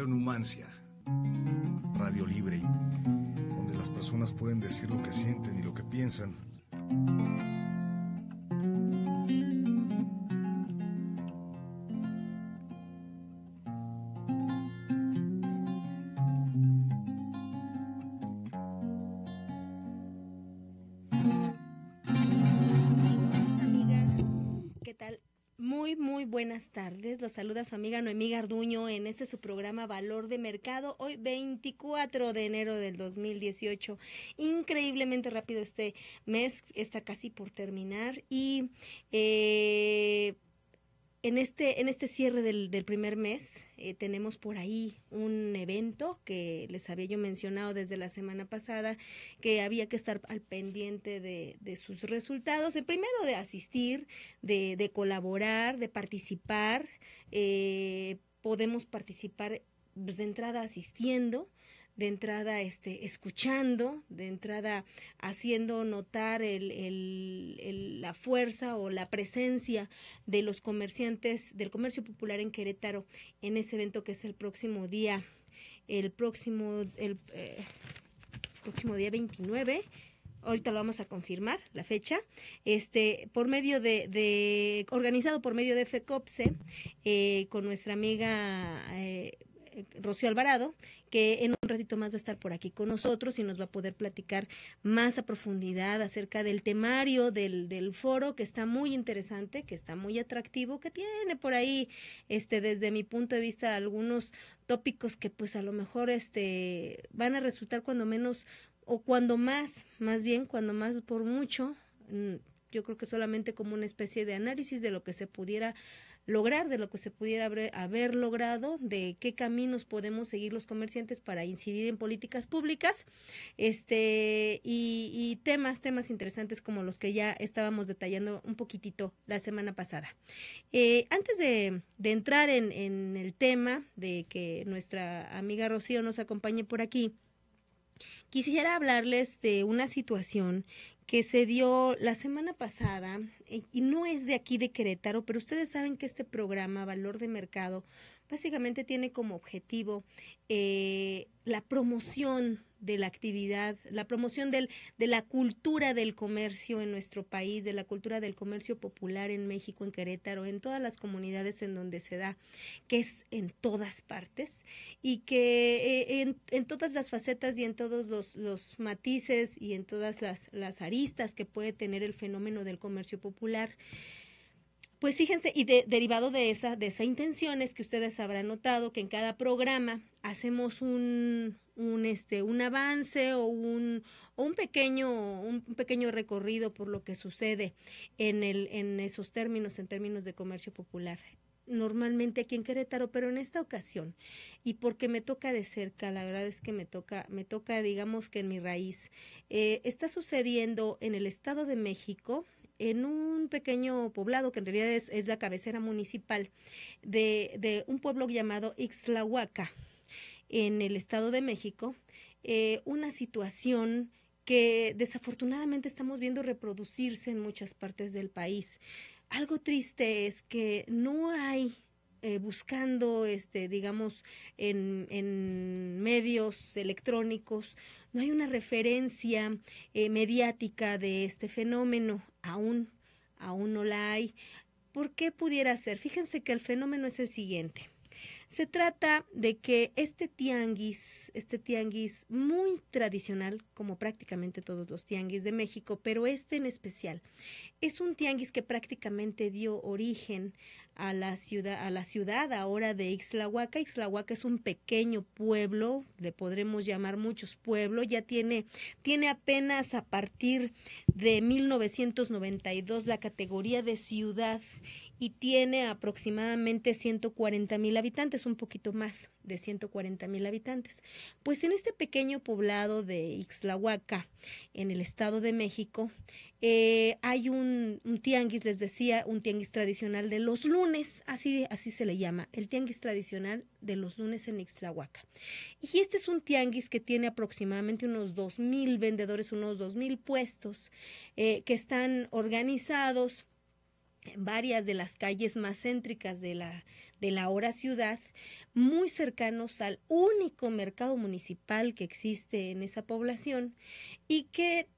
Radio Numancia, Radio Libre, donde las personas pueden decir lo que sienten y lo que piensan. buenas tardes. Los saluda su amiga Noemí Garduño en este su programa Valor de Mercado, hoy 24 de enero del 2018. Increíblemente rápido este mes, está casi por terminar y eh, en este, en este cierre del, del primer mes eh, tenemos por ahí un evento que les había yo mencionado desde la semana pasada, que había que estar al pendiente de, de sus resultados. El primero de asistir, de, de colaborar, de participar. Eh, podemos participar pues, de entrada asistiendo de entrada este, escuchando, de entrada haciendo notar el, la fuerza o la presencia de los comerciantes del comercio popular en Querétaro en ese evento que es el próximo día, el próximo, el eh, próximo día 29 ahorita lo vamos a confirmar la fecha este por medio de, de organizado por medio de FECOPSE eh, con nuestra amiga eh, Rocío Alvarado que en ratito más va a estar por aquí con nosotros y nos va a poder platicar más a profundidad acerca del temario del, del foro que está muy interesante, que está muy atractivo, que tiene por ahí, este, desde mi punto de vista, algunos tópicos que pues a lo mejor este van a resultar cuando menos o cuando más, más bien cuando más por mucho mm, yo creo que solamente como una especie de análisis de lo que se pudiera lograr, de lo que se pudiera haber, logrado, de qué caminos podemos seguir los comerciantes para incidir en políticas públicas, este, y, temas, temas interesantes como los que ya estábamos detallando un poquitito la semana pasada. Eh, antes de, entrar en, en el tema de que nuestra amiga Rocío nos acompañe por aquí, Quisiera hablarles de una situación que se dio la semana pasada, eh, y no es de aquí de Querétaro, pero ustedes saben que este programa Valor de Mercado básicamente tiene como objetivo eh, la promoción de la actividad, la promoción del, de la cultura del comercio en nuestro país, de la cultura del comercio popular en México, en Querétaro, en todas las comunidades en donde se da, que es en todas partes y que eh, en, todas las facetas y en todos los, matices y en todas las aristas que puede tener el fenómeno del comercio popular. Pues fíjense, y de, derivado de esa, de esa intención es que ustedes habrán notado que en cada programa hacemos un, un, este, un avance o un, o un pequeño, un pequeño recorrido por lo que sucede en, el, en esos términos, en términos de comercio popular normalmente aquí en Querétaro, pero en esta ocasión y porque me toca de cerca, la verdad es que me toca, me toca, digamos que en mi raíz, eh, está sucediendo en el Estado de México, en un pequeño poblado que en realidad es, la cabecera municipal de, un pueblo llamado Ixlahuaca, en el Estado de México, eh, una situación que desafortunadamente estamos viendo reproducirse en muchas partes del país. Algo triste es que no hay eh, buscando, este, digamos, en, medios electrónicos, no hay una referencia eh, mediática de este fenómeno, aún, aún no la hay. ¿Por qué pudiera ser? Fíjense que el fenómeno es el siguiente. Se trata de que este tianguis, este tianguis muy tradicional, como prácticamente todos los tianguis de México, pero este en especial, es un tianguis que prácticamente dio origen a la ciudad, a la ciudad ahora de Ixlahuaca. Ixlahuaca es un pequeño pueblo, le podremos llamar muchos pueblos, ya tiene, tiene apenas a partir de 1992 la categoría de ciudad y tiene aproximadamente 140 mil habitantes, un poquito más de 140 mil habitantes. Pues en este pequeño poblado de Ixlahuaca, en el Estado de México, eh, hay un, tianguis, les decía, un tianguis tradicional de los lunes, así, así se le llama, el tianguis tradicional de los lunes en Ixlahuaca. Y este es un tianguis que tiene aproximadamente unos mil vendedores, unos mil puestos eh, que están organizados varias de las calles más céntricas de la, de la hora ciudad, muy cercanos al único mercado municipal que existe en esa población y que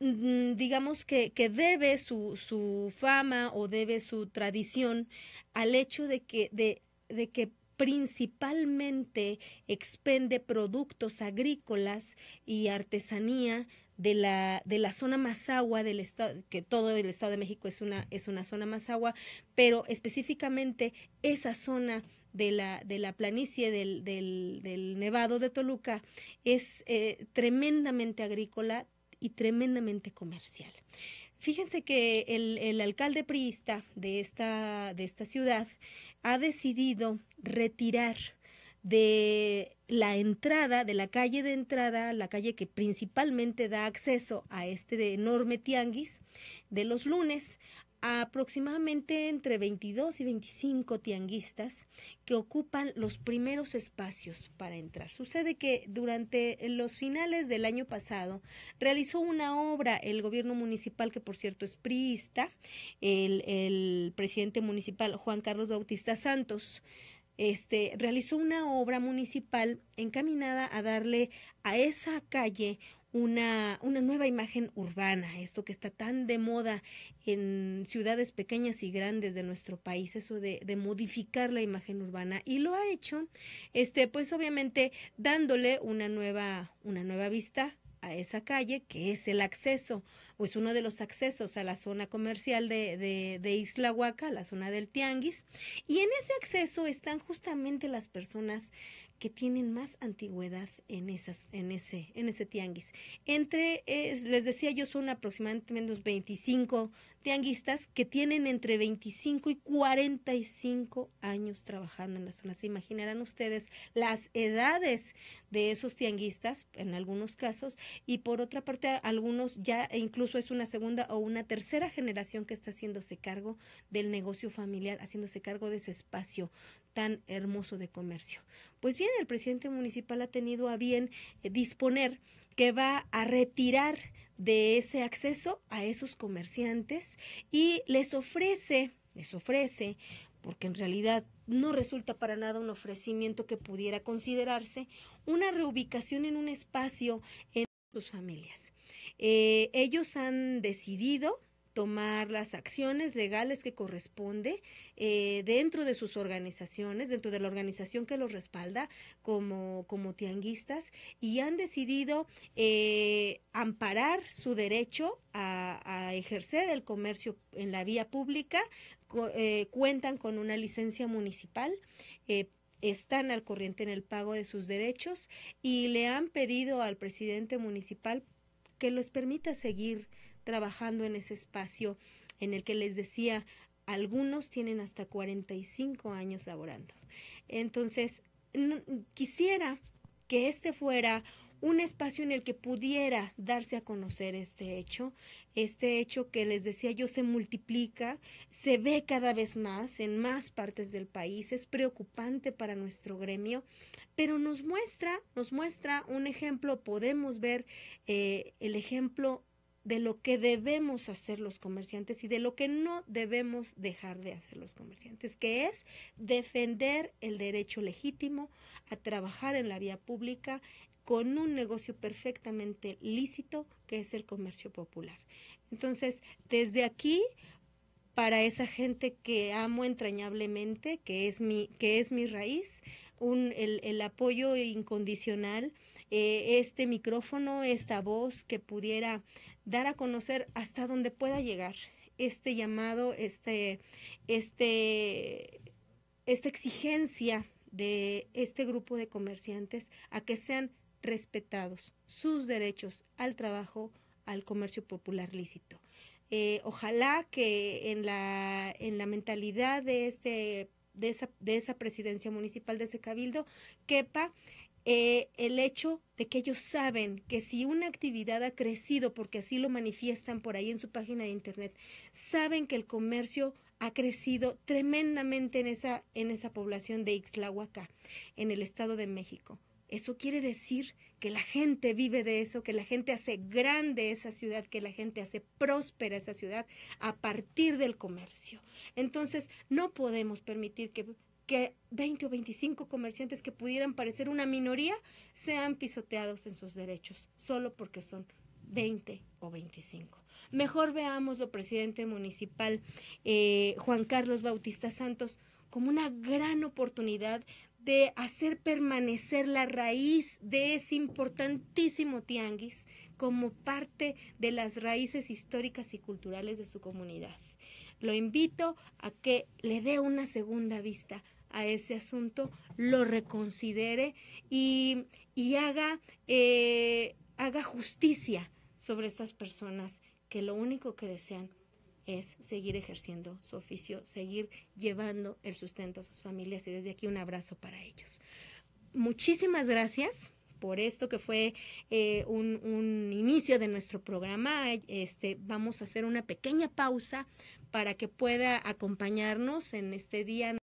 mm, digamos que, que debe su, su, fama o debe su tradición al hecho de que, de, de que principalmente expende productos agrícolas y artesanía de la, de la zona más agua del estado, que todo el estado de México es una, es una zona más agua, pero específicamente esa zona de la, planicie del, Nevado de Toluca es eh, tremendamente agrícola y tremendamente comercial. Fíjense que el, alcalde priista de de esta ciudad ha decidido retirar de la entrada, de la calle de entrada, la calle que principalmente da acceso a este enorme tianguis de los lunes, a aproximadamente entre 22 y 25 tianguistas que ocupan los primeros espacios para entrar. Sucede que durante los finales del año pasado realizó una obra el gobierno municipal, que por cierto es priista, el, el presidente municipal Juan Carlos Bautista Santos, este, realizó una obra municipal encaminada a darle a esa calle una, una, nueva imagen urbana, esto que está tan de moda en ciudades pequeñas y grandes de nuestro país, eso de, de, modificar la imagen urbana, y lo ha hecho, este, pues obviamente dándole una nueva, una nueva vista a esa calle, que es el acceso pues uno de los accesos a la zona comercial de, de, Isla Huaca, la zona del Tianguis, y en ese acceso están justamente las personas que tienen más antigüedad en esas en ese en ese tianguis. Entre les decía yo son aproximadamente unos 25 tianguistas que tienen entre 25 y 45 años trabajando en la zona. Se imaginarán ustedes las edades de esos tianguistas en algunos casos y por otra parte algunos ya incluso es una segunda o una tercera generación que está haciéndose cargo del negocio familiar, haciéndose cargo de ese espacio tan hermoso de comercio. Pues bien, el presidente municipal ha tenido a bien eh, disponer que va a retirar de ese acceso a esos comerciantes y les ofrece, les ofrece, porque en realidad no resulta para nada un ofrecimiento que pudiera considerarse, una reubicación en un espacio en sus familias. Eh, ellos han decidido tomar las acciones legales que corresponde eh, dentro de sus organizaciones, dentro de la organización que los respalda como, como tianguistas y han decidido eh, amparar su derecho a, ejercer el comercio en la vía pública. cuentan con una licencia municipal están al corriente en el pago de sus derechos y le han pedido al presidente municipal que los permita seguir trabajando en ese espacio en el que les decía, algunos tienen hasta 45 años laborando. Entonces, quisiera que este fuera un espacio en el que pudiera darse a conocer este hecho, este hecho que les decía yo se multiplica, se ve cada vez más en más partes del país, es preocupante para nuestro gremio, pero nos muestra, nos muestra un ejemplo, podemos ver eh, el ejemplo de lo que debemos hacer los comerciantes y de lo que no debemos dejar de hacer los comerciantes, que es defender el derecho legítimo a trabajar en la vía pública con un negocio perfectamente lícito que es el comercio popular. Entonces, desde aquí, para esa gente que amo entrañablemente, que es mi, que es mi raíz, el, apoyo incondicional, eh, este micrófono, esta voz que pudiera dar a conocer hasta dónde pueda llegar este llamado, este, este, esta exigencia de este grupo de comerciantes a que sean respetados sus derechos al trabajo, al comercio popular lícito. Eh, ojalá que en la, en la mentalidad de, este, de, esa, de esa presidencia municipal, de ese cabildo, quepa eh, el hecho de que ellos saben que si una actividad ha crecido, porque así lo manifiestan por ahí en su página de internet, saben que el comercio ha crecido tremendamente en esa, en esa población de Ixtlahuaca, en el Estado de México. Eso quiere decir que la gente vive de eso, que la gente hace grande esa ciudad, que la gente hace próspera esa ciudad a partir del comercio. Entonces, no podemos permitir que, 20 o 25 comerciantes que pudieran parecer una minoría sean pisoteados en sus derechos, solo porque son 20 o 25. Mejor veamos lo presidente municipal eh, Juan Carlos Bautista Santos como una gran oportunidad de hacer permanecer la raíz de ese importantísimo tianguis como parte de las raíces históricas y culturales de su comunidad. Lo invito a que le dé una segunda vista a ese asunto, lo reconsidere y, haga, eh, haga justicia sobre estas personas que lo único que desean es seguir ejerciendo su oficio, seguir llevando el sustento a sus familias y desde aquí un abrazo para ellos. Muchísimas gracias por esto que fue eh, un, un, inicio de nuestro programa. Este, vamos a hacer una pequeña pausa para que pueda acompañarnos en este día.